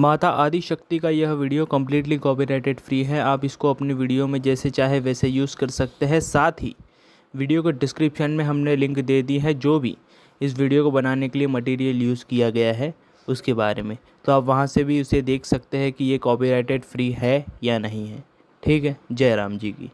माता आदि शक्ति का यह वीडियो कम्प्लीटली कॉपीराइटेड फ्री है आप इसको अपने वीडियो में जैसे चाहे वैसे यूज़ कर सकते हैं साथ ही वीडियो को डिस्क्रिप्शन में हमने लिंक दे दी है जो भी इस वीडियो को बनाने के लिए मटेरियल यूज़ किया गया है उसके बारे में तो आप वहाँ से भी उसे देख सकते हैं कि ये कॉपीराइटेड फ्री है या नहीं है ठीक है जय राम जी की